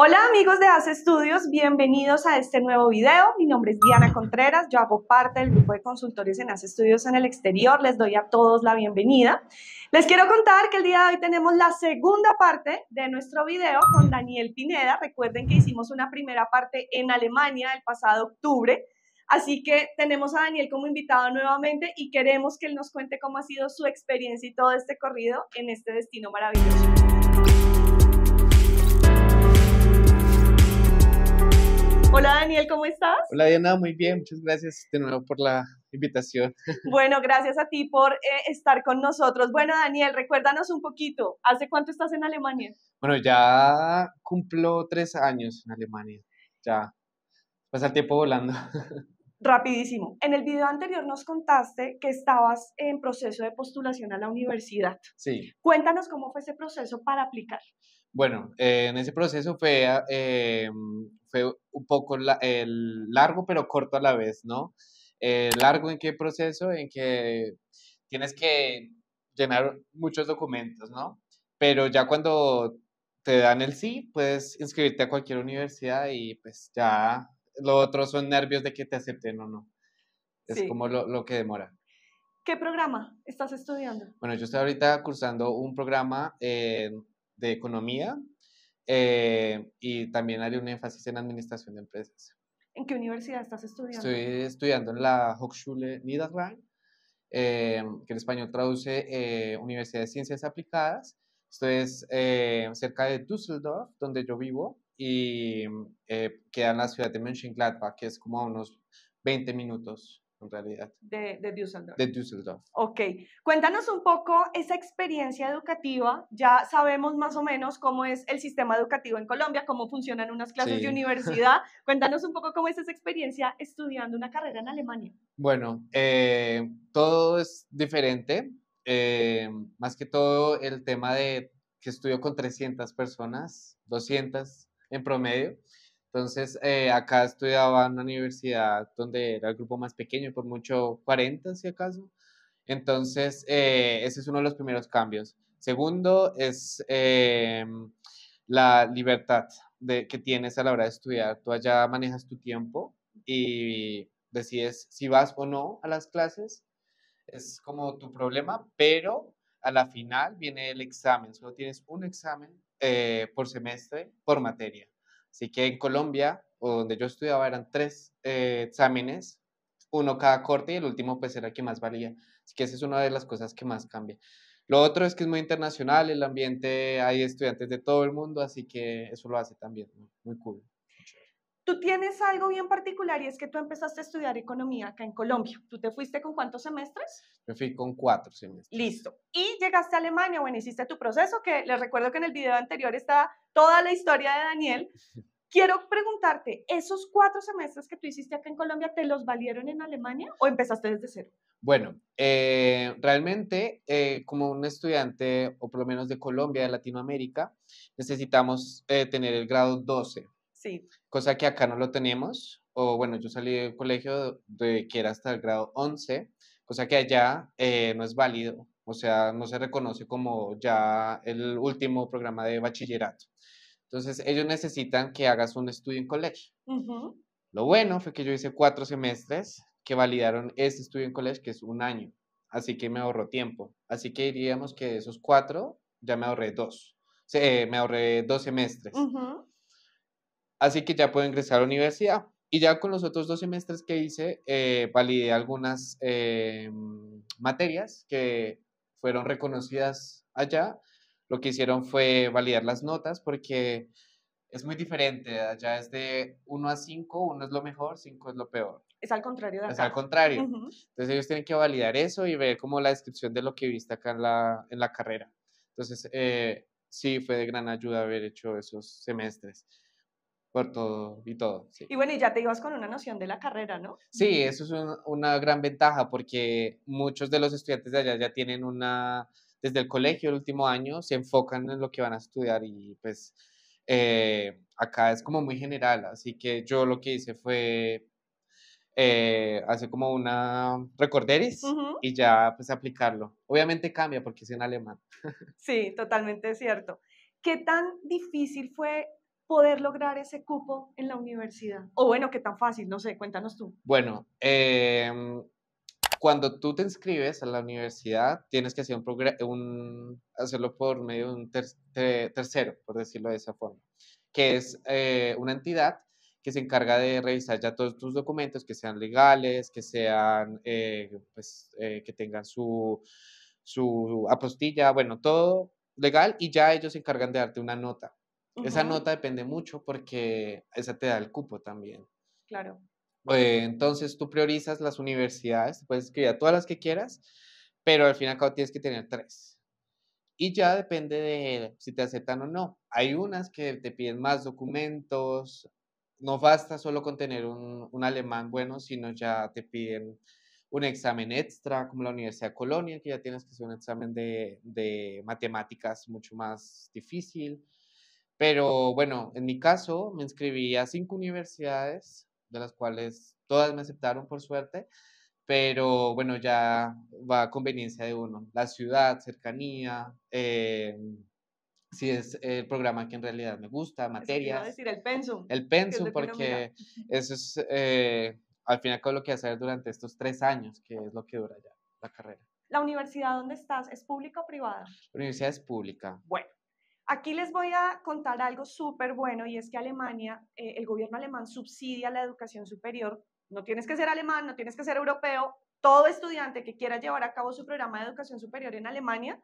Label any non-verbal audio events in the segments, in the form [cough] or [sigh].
Hola amigos de Hace Estudios, bienvenidos a este nuevo video. Mi nombre es Diana Contreras, yo hago parte del grupo de consultores en Hace Estudios en el exterior. Les doy a todos la bienvenida. Les quiero contar que el día de hoy tenemos la segunda parte de nuestro video con Daniel Pineda. Recuerden que hicimos una primera parte en Alemania el pasado octubre. Así que tenemos a Daniel como invitado nuevamente y queremos que él nos cuente cómo ha sido su experiencia y todo este corrido en este destino maravilloso. Hola Daniel, ¿cómo estás? Hola Diana, muy bien, muchas gracias de nuevo por la invitación. [laughs] Bueno, gracias a ti por eh, estar con nosotros. Bueno Daniel, recuérdanos un poquito, ¿hace cuánto estás en Alemania? Bueno, ya cumplo tres años en Alemania, ya pasa el tiempo volando. [laughs] Rapidísimo. En el video anterior nos contaste que estabas en proceso de postulación a la universidad. Sí. Cuéntanos cómo fue ese proceso para aplicar. Bueno, eh, en ese proceso fue, ah, eh, fue un poco el largo, pero corto a la vez, ¿no? Eh, largo en qué proceso, en que tienes que llenar muchos documentos, ¿no? Pero ya cuando te dan el sí, puedes inscribirte a cualquier universidad y pues ya los otros son nervios de que te acepten o no. Es como lo, lo que demora. ¿Qué programa estás estudiando? Bueno, yo estoy ahorita cursando un programa en de economía eh, y también haré un énfasis en administración de empresas. ¿En qué universidad estás estudiando? Estoy estudiando en la Hochschule Niederrhein, eh, que en español traduce eh, Universidad de Ciencias Aplicadas. Esto es cerca de Düsseldorf, donde yo vivo, y queda en la ciudad de Mönchengladbach, que es como a unos 20 minutos en realidad. De, de, Düsseldorf. De Düsseldorf. Ok. Cuéntanos un poco esa experiencia educativa. Ya sabemos más o menos cómo es el sistema educativo en Colombia, cómo funcionan unas clases de universidad. [laughs] Cuéntanos un poco cómo es esa experiencia estudiando una carrera en Alemania. Bueno, eh, todo es diferente. Eh, más que todo el tema de que estudio con 300 personas, 200 en promedio. Entonces, eh, acá estudiaba en una universidad donde era el grupo más pequeño, por mucho 40 si acaso. Entonces, eh, ese es uno de los primeros cambios. Segundo es eh, la libertad de, que tienes a la hora de estudiar. Tú allá manejas tu tiempo y decides si vas o no a las clases. Es como tu problema, pero a la final viene el examen. Solo tienes un examen por semestre, por materia. Así que en Colombia, o donde yo estudiaba, eran tres eh, exámenes, uno cada corte y el último pues era el que más valía. Así que esa es una de las cosas que más cambia. Lo otro es que es muy internacional, el ambiente, hay estudiantes de todo el mundo, así que eso lo hace también muy, muy cool. Tú tienes algo bien particular y es que tú empezaste a estudiar economía acá en Colombia. ¿Tú te fuiste con cuántos semestres? Me fui con cuatro semestres. Listo. Y llegaste a Alemania, bueno, hiciste tu proceso, que les recuerdo que en el video anterior está toda la historia de Daniel. [laughs] Quiero preguntarte, ¿esos cuatro semestres que tú hiciste acá en Colombia, ¿te los valieron en Alemania o empezaste desde cero? Bueno, eh, realmente eh, como un estudiante, o por lo menos de Colombia, de Latinoamérica, necesitamos eh, tener el grado 12 Sí. Cosa que acá no lo tenemos. O bueno, yo salí del colegio de que era hasta el grado 11, cosa que allá eh, no es válido. O sea, no se reconoce como ya el último programa de bachillerato. Entonces, ellos necesitan que hagas un estudio en colegio. Lo bueno fue que yo hice cuatro semestres que validaron ese estudio en colegio, que es un año. Así que me ahorró tiempo. Así que diríamos que de esos cuatro, ya me ahorré dos. Eh, me ahorré dos semestres. Así que ya puedo ingresar a la universidad. Y ya con los otros dos semestres que hice, eh, validé algunas eh, materias que fueron reconocidas allá. Lo que hicieron fue validar las notas porque es muy diferente. Allá es de 1 a 5, Uno es lo mejor, 5 es lo peor. Es al contrario de acá. Es al contrario. Entonces ellos tienen que validar eso y ver como la descripción de lo que viste acá en la, en la carrera. Entonces, eh, sí, fue de gran ayuda haber hecho esos semestres. Por todo y todo. Y bueno, y ya te ibas con una noción de la carrera, ¿no? Sí, eso es una gran ventaja porque muchos de los estudiantes de allá ya tienen una, desde el colegio, el último año, se enfocan en lo que van a estudiar y pues eh, acá es como muy general, así que yo lo que hice fue eh, hacer como una recorderis y ya pues aplicarlo. Obviamente cambia porque es en alemán. [laughs] Sí, totalmente cierto. ¿Qué tan difícil fue poder lograr ese cupo en la universidad? O bueno, qué tan fácil, no sé, cuéntanos tú. Bueno, em, cuando tú te inscribes a la universidad, tienes que hacer un, un hacerlo por medio de un tercero, por decirlo de esa forma, que es eh, una entidad que se encarga de revisar ya todos tus documentos, que sean legales, que sean, eh, pues, eh, que tengan su, su apostilla, bueno, todo legal y ya ellos se encargan de darte una nota esa nota depende mucho porque esa te da el cupo también. Claro. Eh, entonces tú priorizas las universidades, puedes escribir a todas las que quieras, pero al fin y al cabo tienes que tener tres. Y ya depende de si te aceptan o no. Hay unas que te piden más documentos, no basta solo con tener un, alemán bueno, sino ya te piden un examen extra, como la Universidad de Colonia, que ya tienes que hacer un examen de, de matemáticas mucho más difícil. Pero bueno, en mi caso me inscribí a cinco universidades, de las cuales todas me aceptaron por suerte, pero bueno, ya va a conveniencia de uno. La ciudad, cercanía, eh, si es el programa que en realidad me gusta, materias. Es decir el pensum. El pensum, porque eso es eh, al final con lo que hacer durante estos tres años, que es lo que dura ya la carrera. ¿La universidad dónde estás es pública o privada? La universidad es pública. Bueno, Aquí les voy a contar algo súper bueno y es que Alemania, eh, el gobierno alemán subsidia la educación superior. No tienes que ser alemán, no tienes que ser europeo. Todo estudiante que quiera llevar a cabo su programa de educación superior en Alemania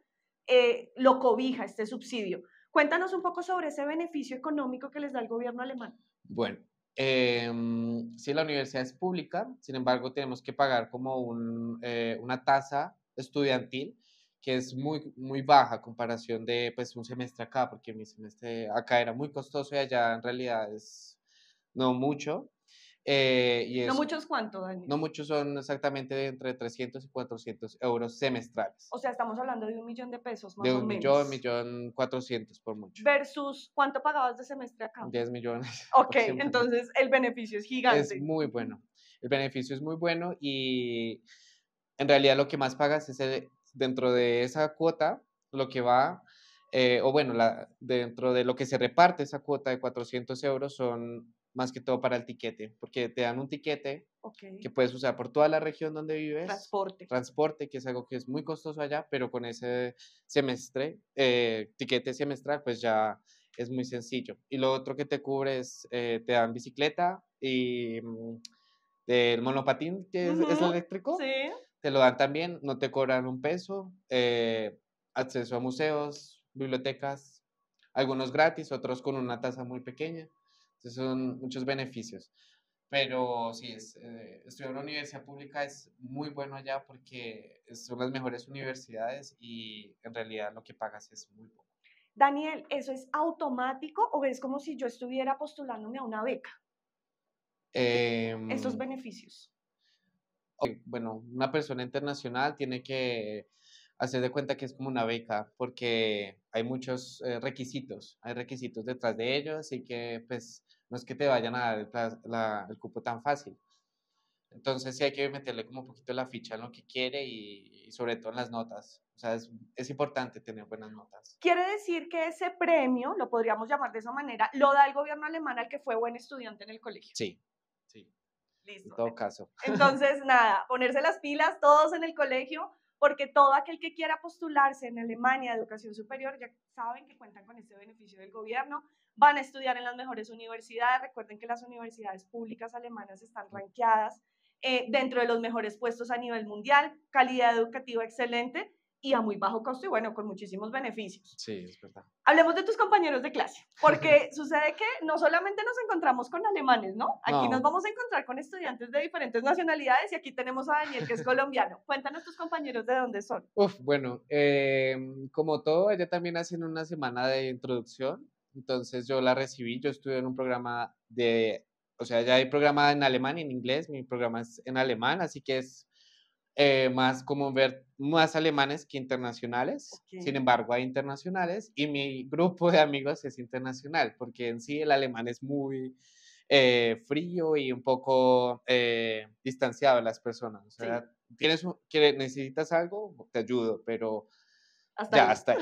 eh, lo cobija este subsidio. Cuéntanos un poco sobre ese beneficio económico que les da el gobierno alemán. Bueno, em, si la universidad es pública, sin embargo, tenemos que pagar como eh, una tasa estudiantil que es muy, muy baja comparación de pues, un semestre acá, porque mi semestre acá era muy costoso y allá en realidad es no mucho. Eh, y no muchos cuánto, Daniel. No muchos son exactamente entre 300 y 400 euros semestrales. O sea, estamos hablando de un millón de pesos más de o menos. De un millón, millón 400 por mucho. Versus, ¿cuánto pagabas de semestre acá? 10 millones. [laughs] Ok, entonces el beneficio es gigante. Es muy bueno. El beneficio es muy bueno y en realidad lo que más pagas es el, dentro de esa cuota, lo que va, eh, o bueno, la, dentro de lo que se reparte esa cuota de 400 euros son más que todo para el tiquete, porque te dan un tiquete que puedes usar por toda la región donde vives. Transporte. Transporte, que es algo que es muy costoso allá, pero con ese semestre, eh, tiquete semestral, pues ya es muy sencillo. Y lo otro que te cubre es, eh, te dan bicicleta y mm, el monopatín, que es, es, eléctrico. Sí te lo dan también, no te cobran un peso, eh, acceso a museos, bibliotecas, algunos gratis, otros con una tasa muy pequeña. Entonces son muchos beneficios. Pero sí, es, eh, estudiar en una universidad pública es muy bueno allá porque son las mejores universidades y en realidad lo que pagas es muy poco. Daniel, ¿eso es automático o es como si yo estuviera postulándome a una beca? Em, Estos beneficios bueno, una persona internacional tiene que hacer de cuenta que es como una beca, porque hay muchos eh, requisitos, hay requisitos detrás de ellos, así que pues no es que te vayan a dar el, cupo tan fácil. Entonces sí hay que meterle como un poquito la ficha en lo que quiere y, sobre todo en las notas. O sea, es, es, importante tener buenas notas. Quiere decir que ese premio, lo podríamos llamar de esa manera, lo da el gobierno alemán al que fue buen estudiante en el colegio. Sí, Listo. En todo caso. Entonces, [laughs] nada, ponerse las pilas todos en el colegio, porque todo aquel que quiera postularse en Alemania a educación superior, ya saben que cuentan con este beneficio del gobierno, van a estudiar en las mejores universidades. Recuerden que las universidades públicas alemanas están ranqueadas eh, dentro de los mejores puestos a nivel mundial, calidad educativa excelente y a muy bajo costo y bueno, con muchísimos beneficios. Sí, es verdad. Hablemos de tus compañeros de clase, porque [laughs] sucede que no solamente nos encontramos con alemanes, ¿no? Aquí nos vamos a encontrar con estudiantes de diferentes nacionalidades y aquí tenemos a Daniel, que es colombiano. [laughs] Cuéntanos tus compañeros de dónde son. Uf, bueno, em, como todo, ella también hace una semana de introducción, entonces yo la recibí, yo estuve en un programa de, o sea, ya hay programa en alemán y en inglés, mi programa es en alemán, así que es eh, más como ver más alemanes que internacionales. Sin embargo, hay internacionales y mi grupo de amigos es internacional, porque en sí el alemán es muy eh, frío y un poco eh, distanciado de las personas. tienes, necesitas algo, te ayudo, pero hasta ya, está,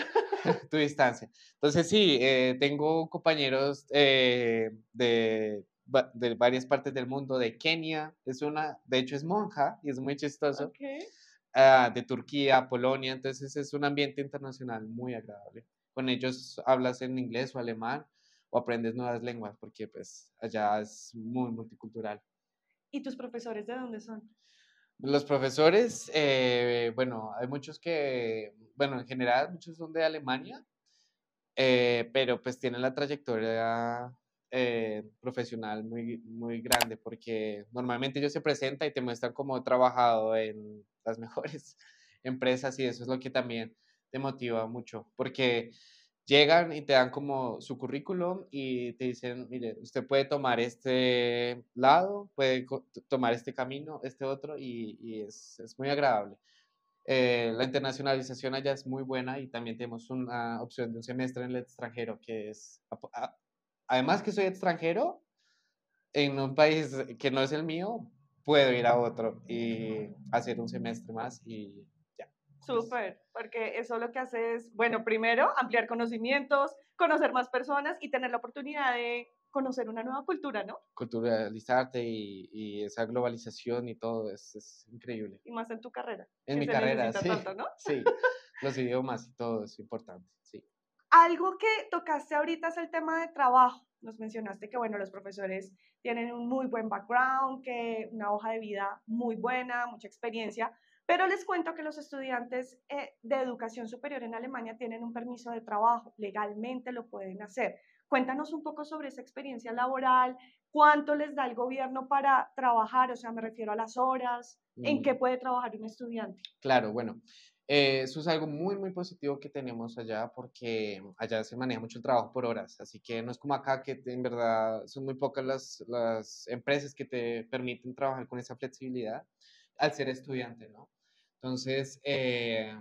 hasta [laughs] tu distancia. Entonces, sí, tengo compañeros de de varias partes del mundo, de Kenia, es una, de hecho es monja y es muy chistoso, ah, de Turquía, Polonia, entonces es un ambiente internacional muy agradable. Con ellos hablas en inglés o alemán o aprendes nuevas lenguas porque pues allá es muy multicultural. ¿Y tus profesores de dónde son? Los profesores, eh, bueno, hay muchos que, bueno, en general muchos son de Alemania, eh, pero pues tienen la trayectoria eh, profesional muy, muy grande, porque normalmente ellos se presentan y te muestran cómo he trabajado en las [laughs] mejores empresas y eso es lo que también te motiva mucho, porque llegan y te dan como su currículum y te dicen, mire, usted puede tomar este lado, puede tomar este camino, este otro, y, es, es, muy agradable. Eh, la internacionalización allá es muy buena y también tenemos una opción de un semestre en el extranjero que es además que soy extranjero, en un país que no es el mío, puedo ir a otro y hacer un semestre más y ya. Súper, porque eso lo que hace es, bueno, primero ampliar conocimientos, conocer más personas y tener la oportunidad de conocer una nueva cultura, ¿no? Culturalizarte y, y esa globalización y todo es, increíble. Y más en tu carrera. En mi carrera, sí. Sí, los idiomas y todo es importante. Algo que tocaste ahorita es el tema de trabajo. Nos mencionaste que, bueno, los profesores tienen un muy buen background, que una hoja de vida muy buena, mucha experiencia, pero les cuento que los estudiantes eh, de educación superior en Alemania tienen un permiso de trabajo, legalmente lo pueden hacer. Cuéntanos un poco sobre esa experiencia laboral, cuánto les da el gobierno para trabajar, o sea, me refiero a las horas, en mm. qué puede trabajar un estudiante. Claro, bueno, eh, eso es algo muy, muy positivo que tenemos allá porque allá se maneja mucho el trabajo por horas, así que no es como acá que en verdad son muy pocas las, las empresas que te permiten trabajar con esa flexibilidad al ser estudiante, ¿no? Entonces, eh,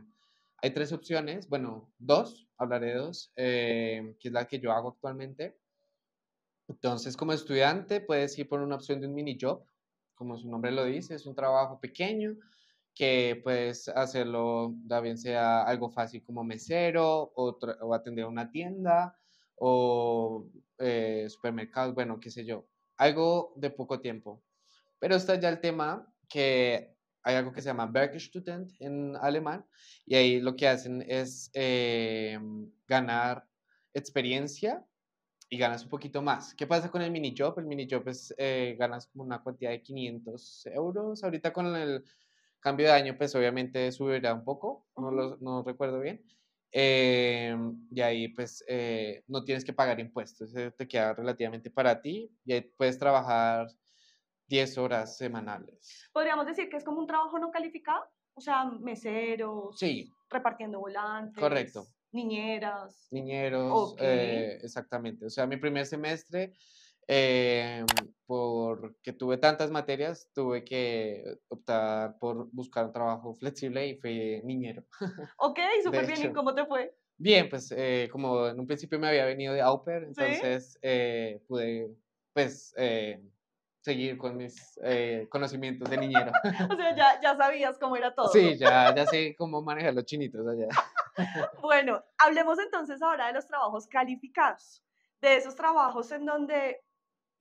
hay tres opciones, bueno, dos, hablaré de dos, eh, que es la que yo hago actualmente. Entonces, como estudiante, puedes ir por una opción de un mini job, como su nombre lo dice, es un trabajo pequeño que puedes hacerlo, da bien sea algo fácil como mesero o, atender una tienda o eh, supermercado, bueno, qué sé yo, algo de poco tiempo. Pero está ya el tema que hay algo que se llama Werkstudent en alemán y ahí lo que hacen es eh, ganar experiencia y ganas un poquito más. ¿Qué pasa con el mini job? El mini job es eh, ganas como una cantidad de 500 euros. Ahorita con el Cambio de año, pues obviamente subirá un poco, no, lo, no recuerdo bien. Eh, y ahí pues eh, no tienes que pagar impuestos, te queda relativamente para ti y ahí puedes trabajar 10 horas semanales. Podríamos decir que es como un trabajo no calificado, o sea, meseros, repartiendo volantes. Correcto. Niñeras. Niñeros, eh, exactamente. O sea, mi primer semestre eh, que tuve tantas materias, tuve que optar por buscar un trabajo [laughs] flexible y fui niñero. [laughs] Ok, súper bien. ¿Y cómo te fue? Bien, pues eh, como en un principio me había venido de Auper, entonces eh, pude pues eh, seguir con mis conocimientos de niñero. [laughs] o sea, ya, ya sabías cómo era todo. Sí, ya, ya sé cómo manejar los chinitos allá. bueno, hablemos entonces ahora de los trabajos calificados, de esos trabajos en donde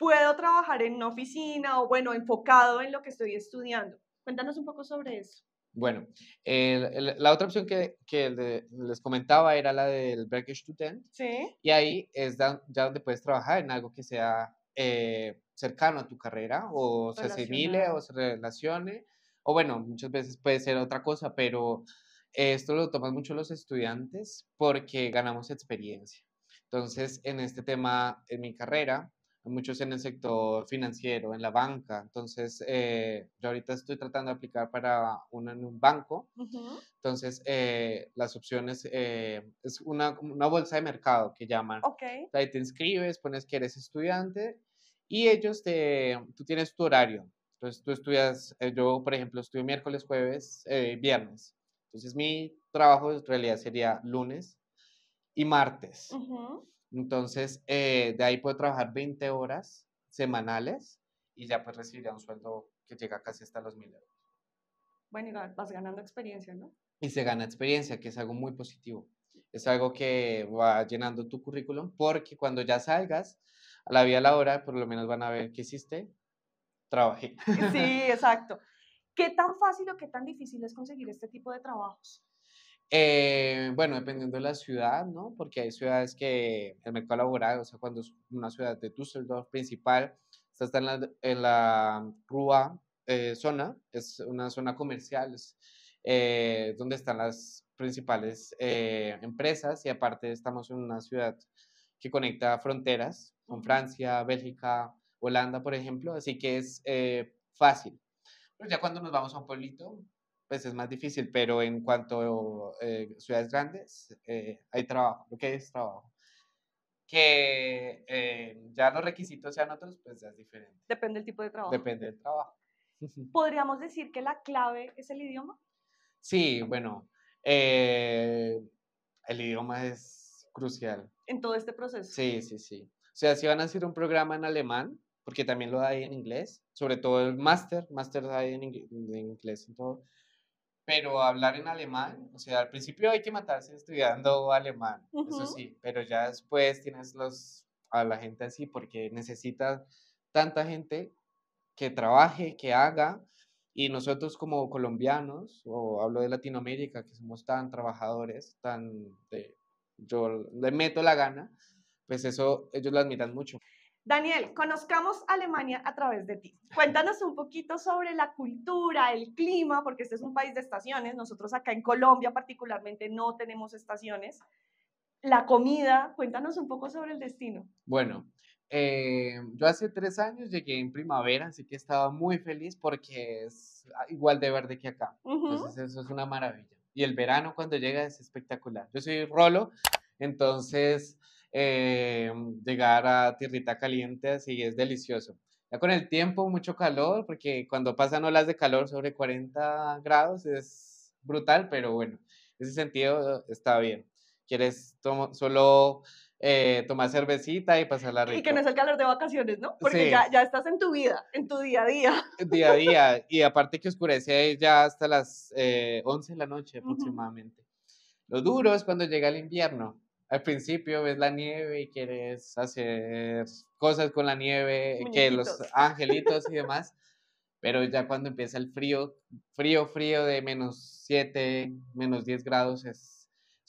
puedo trabajar en una oficina o, bueno, enfocado en lo que estoy estudiando. Cuéntanos un poco sobre eso. Bueno, la otra opción que, que les comentaba era la del Break Student. Sí. Y ahí es ya donde puedes trabajar en algo que sea eh, cercano a tu carrera o se asimile o se relacione. O bueno, muchas veces puede ser otra cosa, pero esto lo toman mucho los estudiantes porque ganamos experiencia. Entonces, en este tema, en mi carrera, muchos en el sector financiero, en la banca. Entonces, eh, yo ahorita estoy tratando de aplicar para uno en un banco. Entonces, eh, las opciones eh, es una, bolsa de mercado que llaman. Okay. Ahí te inscribes, pones que eres estudiante y ellos te, tú tienes tu horario. Entonces, tú estudias, yo, por ejemplo, estudio miércoles, jueves, viernes. Entonces, mi trabajo en realidad sería lunes y martes. Entonces, eh, de ahí puedo trabajar 20 horas semanales y ya pues recibiría un sueldo que llega casi hasta los mil euros. Bueno, y vas ganando experiencia, ¿no? Y se gana experiencia, que es algo muy positivo. Es algo que va llenando tu currículum porque cuando ya salgas a la la laboral, por lo menos van a ver que hiciste, trabajé. Sí, [laughs] exacto. ¿Qué tan fácil o qué tan difícil es conseguir este tipo de trabajos? Eh, bueno, dependiendo de la ciudad, ¿no? Porque hay ciudades que el mercado laboral, o sea, cuando es una ciudad de Düsseldorf principal, está en la, en Rua eh, zona, es una zona comercial, es, eh, donde están las principales empresas y aparte estamos en una ciudad que conecta fronteras con Francia, Bélgica, Holanda, por ejemplo, así que es fácil. Pero ya cuando nos vamos a un pueblito, pues es más difícil, pero en cuanto a eh, ciudades grandes, eh, hay trabajo, lo es trabajo. Que eh, ya los requisitos sean otros, pues ya es diferente. Depende del tipo de trabajo. Depende del trabajo. [laughs] [laughs] ¿Podríamos decir que la clave es el idioma? Sí, bueno, el idioma es crucial. En todo este proceso. Sí, sí, sí. O sea, si van a hacer un programa en alemán, porque también lo hay en inglés, sobre todo el máster, máster hay en, inglés en todo pero hablar en alemán, o sea, al principio hay que matarse estudiando alemán, eso sí, pero ya después tienes los, a la gente así porque necesitas tanta gente que trabaje, que haga, y nosotros como colombianos, o hablo de Latinoamérica, que somos tan trabajadores, tan de, yo le meto la gana, pues eso ellos lo admiran mucho. Daniel, conozcamos Alemania a través de ti. Cuéntanos un poquito sobre la cultura, el clima, porque este es un país de estaciones. Nosotros acá en Colombia particularmente no tenemos estaciones. La comida, cuéntanos un poco sobre el destino. Bueno, eh, yo hace tres años llegué en primavera, así que estaba muy feliz porque es igual de verde que acá. Entonces eso es una maravilla. Y el verano cuando llega es espectacular. Yo soy Rolo, entonces eh, llegar a tierrita caliente, así es delicioso. Ya con el tiempo, mucho calor, porque cuando pasan olas de calor sobre 40 grados es brutal, pero bueno, en ese sentido está bien. Quieres solo eh, tomar cervecita y pasar la rica Y que no es el calor de vacaciones, ¿no? Porque ya, estás en tu vida, en tu día a día. Día a día. Y aparte que oscurece ya hasta las 11 eh, de la noche aproximadamente. Lo duro es cuando llega el invierno, al principio ves la nieve y quieres hacer cosas con la nieve, eh, que los angelitos y [laughs] demás, pero ya cuando empieza el frío, frío, frío de menos 7, menos 10 grados, es,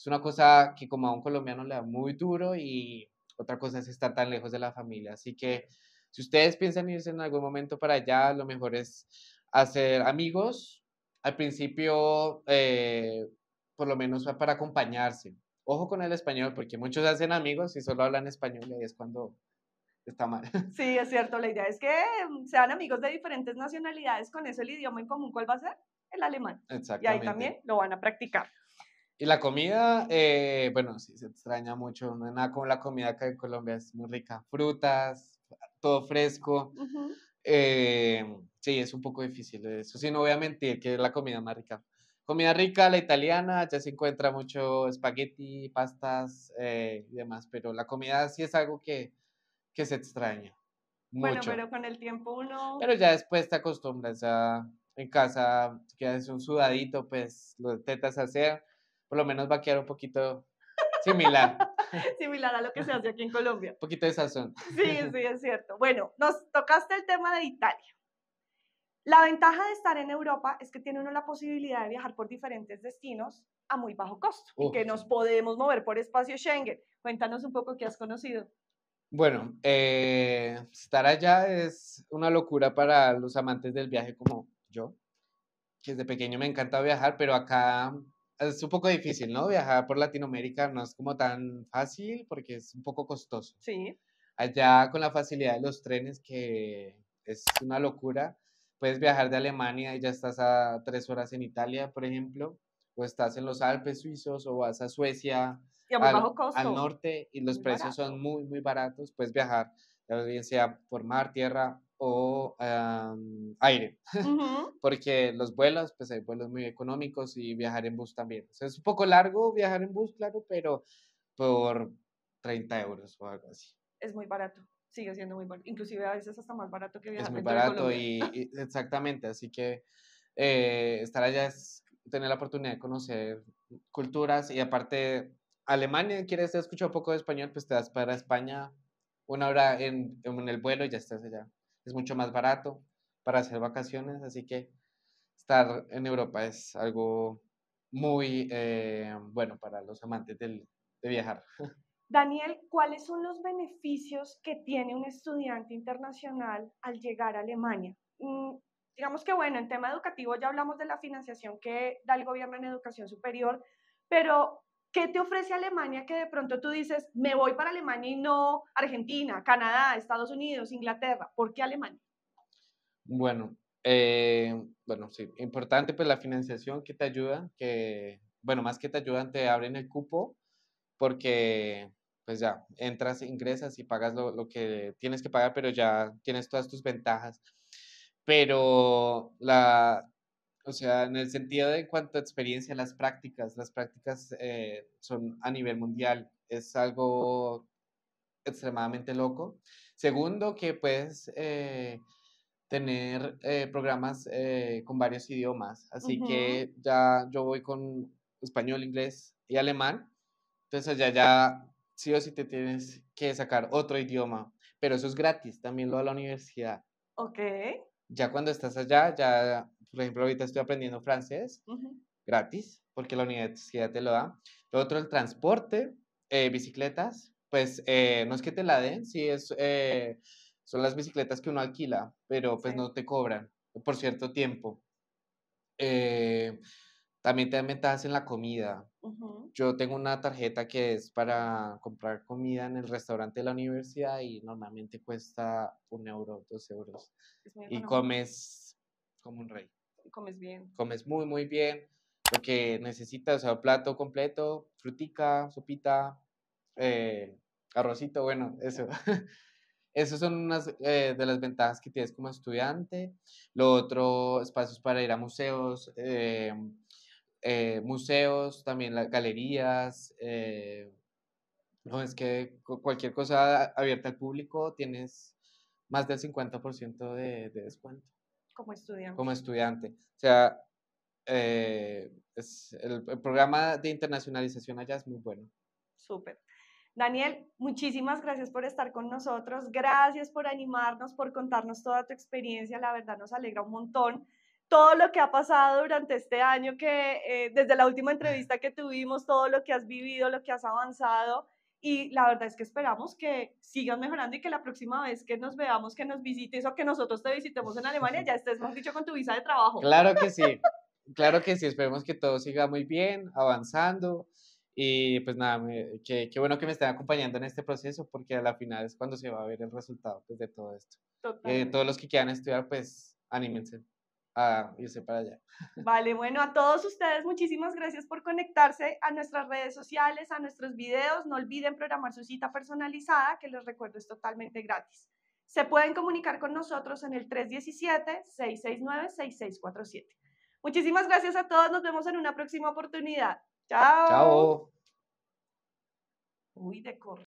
una cosa que como a un colombiano le da muy duro y otra cosa es estar tan lejos de la familia. Así que si ustedes piensan irse en algún momento para allá, lo mejor es hacer amigos. Al principio, eh, por lo menos para acompañarse. Ojo con el español, porque muchos hacen amigos y solo hablan español y es cuando está mal. [laughs] Sí, es cierto. La idea es que mm, sean amigos de diferentes nacionalidades. Con eso el idioma en común, ¿cuál va a ser? El alemán. Exactamente. Y ahí también lo van a practicar. Y la comida, eh, bueno, sí, se extraña mucho. No es nada como la comida acá en Colombia es muy rica. Frutas, todo fresco. Eh, sí, es un poco difícil eso. Sí, no voy a mentir que es la comida más rica comida rica, la italiana, ya se encuentra mucho espagueti, pastas eh, y demás, pero la comida sí es algo que, que se extraña. Mucho. Bueno, pero con el tiempo uno... Pero ya después te acostumbras, a, en casa quedas un sudadito, pues lo intentas hacer, por lo menos va a quedar un poquito similar. [laughs] similar a lo que se hace aquí en Colombia. [laughs] Un poquito de sazón. Sí, sí, es cierto. Bueno, nos tocaste el tema de Italia. La ventaja de estar en Europa es que tiene uno la posibilidad de viajar por diferentes destinos a muy bajo costo y que nos podemos mover por espacio Schengen. Cuéntanos un poco qué has conocido. Bueno, eh, estar allá es una locura para los amantes del viaje como yo, que desde pequeño me encanta viajar, pero acá es un poco difícil, ¿no? Viajar por Latinoamérica no es como tan fácil porque es un poco costoso. Sí. Allá con la facilidad de los trenes, que es una locura, puedes viajar de Alemania y ya estás a tres horas en Italia, por ejemplo, o estás en los Alpes suizos o vas a Suecia al, norte y los precios son muy, muy baratos, puedes viajar, ya sea por mar, tierra o aire, [laughs] porque los vuelos, pues hay vuelos muy económicos y viajar en bus también. es un poco largo viajar en bus, claro, pero por 30 euros o algo así. Es muy barato sigue siendo muy bueno, Inclusive a veces hasta más barato que viajar. Es muy barato y, [laughs] exactamente, así que eh, estar allá es tener la oportunidad de conocer culturas y aparte Alemania, quieres escuchar un poco de español, pues te das para España una hora en, el vuelo y ya estás allá. Es mucho más barato para hacer vacaciones, así que estar en Europa es algo muy eh, bueno para los amantes del, de viajar. [laughs] Daniel, ¿cuáles son los beneficios que tiene un estudiante internacional al llegar a Alemania? Mm, digamos que, bueno, en tema educativo ya hablamos de la financiación que da el gobierno en educación superior, pero ¿qué te ofrece Alemania que de pronto tú dices, me voy para Alemania y no Argentina, Canadá, Estados Unidos, Inglaterra? ¿Por qué Alemania? Bueno, eh, bueno, sí, importante pues la financiación que te ayuda, que, bueno, más que te ayudan, te abren el cupo porque pues ya entras, ingresas y pagas lo, que tienes que pagar, pero ya tienes todas tus ventajas. Pero la, o sea, en el sentido de en cuanto a experiencia, las prácticas, las prácticas eh, son a nivel mundial, es algo extremadamente loco. Segundo, que puedes eh, tener eh, programas con varios idiomas, así que ya yo voy con español, inglés y alemán. Entonces ya ya sí o sí te tienes que sacar otro idioma, pero eso es gratis, también lo da la universidad. Ok. Ya cuando estás allá, ya, por ejemplo, ahorita estoy aprendiendo francés, gratis, porque la universidad te lo da. Lo otro, el transporte, eh, bicicletas, pues eh, no es que te la den, sí, es, eh, son las bicicletas que uno alquila, pero pues no te cobran por cierto tiempo. Eh, también te dan ventajas en la comida. Yo tengo una tarjeta que es para comprar comida en el restaurante de la universidad y normalmente cuesta un euro, dos euros. Y comes como un rey. comes bien. Comes muy, muy bien. Lo que necesitas, o sea, plato completo, frutica, sopita, eh, arrocito, bueno, eso. [laughs] Esas son unas eh, de las ventajas que tienes como estudiante. Lo otro, espacios para ir a museos, em, eh, museos, también las galerías. Eh, no, es que cualquier cosa abierta al público tienes más del 50% de, de descuento. Como estudiante. Como estudiante. O sea, eh, el, el, programa de internacionalización allá es muy bueno. Súper. Daniel, muchísimas gracias por estar con nosotros, gracias por animarnos, por contarnos toda tu experiencia, la verdad nos alegra un montón todo lo que ha pasado durante este año, que eh, desde la última entrevista que tuvimos, todo lo que has vivido, lo que has avanzado. Y la verdad es que esperamos que sigas mejorando y que la próxima vez que nos veamos, que nos visites o que nosotros te visitemos en Alemania, ya estés, más dicho, con tu visa de trabajo. Claro que sí, claro que sí. Esperemos que todo siga muy bien, avanzando. Y pues nada, qué, bueno que me estén acompañando en este proceso porque a la final es cuando se va a ver el resultado pues, de todo esto. Eh, todos los que quieran estudiar, pues anímense. Ah, a irse para allá. Vale, bueno, a todos ustedes muchísimas gracias por conectarse a nuestras redes sociales, a nuestros videos. No olviden programar su cita personalizada, que les recuerdo es totalmente gratis. Se pueden comunicar con nosotros en el 317-669-6647. Muchísimas gracias a todos, nos vemos en una próxima oportunidad. Chao. Chao. Uy, de corte.